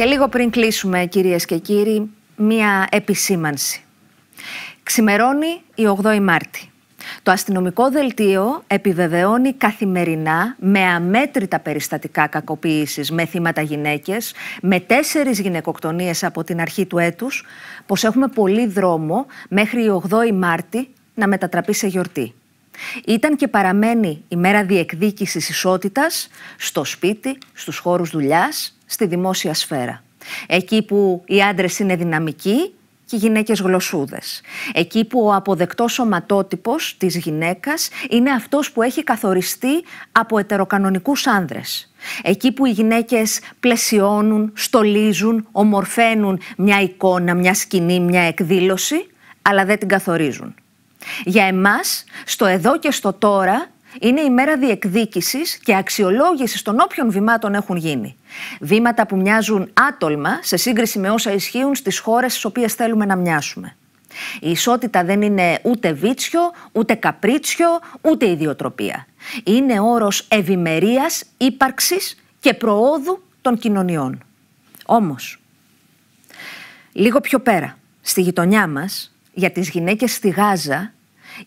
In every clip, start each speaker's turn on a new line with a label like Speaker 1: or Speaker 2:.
Speaker 1: Και λίγο πριν κλείσουμε κυρίες και κύριοι, μία επισήμανση. Ξημερώνει η 8η Μάρτη. Το αστυνομικό δελτίο επιβεβαιώνει καθημερινά με αμέτρητα περιστατικά κακοποίησης με θύματα γυναίκες, με τέσσερις γυναικοκτονίες από την αρχή του έτους, πως έχουμε πολύ δρόμο μέχρι η 8η Μάρτη να μετατραπεί σε γιορτή. Ήταν και παραμένει η μέρα διεκδίκησης ισότητας στο σπίτι, στους χώρους δουλειάς, στη δημόσια σφαίρα. Εκεί που οι άντρες είναι δυναμικοί και οι γυναίκες γλωσσούδες. Εκεί που ο αποδεκτός σωματότυπος της γυναίκας είναι αυτός που έχει καθοριστεί από ετεροκανονικούς άνδρες. Εκεί που οι γυναίκες πλαισιώνουν, στολίζουν, ομορφαίνουν μια εικόνα, μια σκηνή, μια εκδήλωση, αλλά δεν την καθορίζουν. Για εμάς, στο εδώ και στο τώρα, είναι η μέρα διεκδίκησης και αξιολόγησης των όποιων βημάτων έχουν γίνει. Βήματα που μοιάζουν άτολμα σε σύγκριση με όσα ισχύουν στις χώρες στις οποίες θέλουμε να μοιάσουμε. Η ισότητα δεν είναι ούτε βίτσιο, ούτε καπρίτσιο, ούτε ιδιοτροπία. Είναι όρος ευημερίας, ύπαρξης και προόδου των κοινωνιών. Όμως, λίγο πιο πέρα, στη γειτονιά μας, για τις γυναίκες στη Γάζα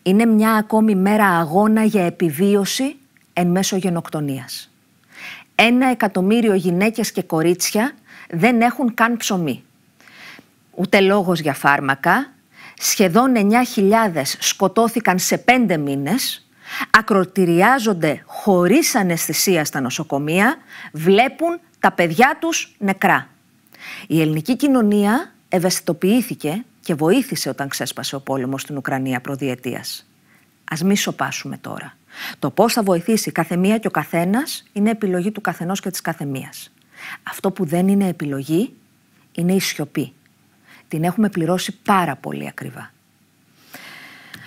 Speaker 1: είναι μια ακόμη μέρα αγώνα για επιβίωση εν μέσω γενοκτονίας. Ένα εκατομμύριο γυναίκες και κορίτσια δεν έχουν καν ψωμί. Ούτε λόγος για φάρμακα. Σχεδόν 9.000 σκοτώθηκαν σε πέντε μήνες. Ακροτηριάζονται χωρίς αναισθησία στα νοσοκομεία. Βλέπουν τα παιδιά τους νεκρά. Η ελληνική κοινωνία ευαισθητοποιήθηκε και βοήθησε όταν ξέσπασε ο πόλεμος στην Ουκρανία προδιετίας. Ας μη σοπάσουμε τώρα. Το πώς θα βοηθήσει καθεμία και ο καθένας είναι επιλογή του καθενός και της καθεμίας. Αυτό που δεν είναι επιλογή είναι η σιωπή. Την έχουμε πληρώσει πάρα πολύ ακριβά.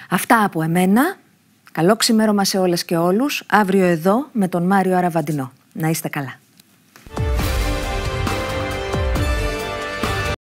Speaker 1: Αυτά από εμένα. Καλό ξημέρωμα σε όλες και όλους. Αύριο εδώ με τον Μάριο Αραβαντινό. Να είστε καλά.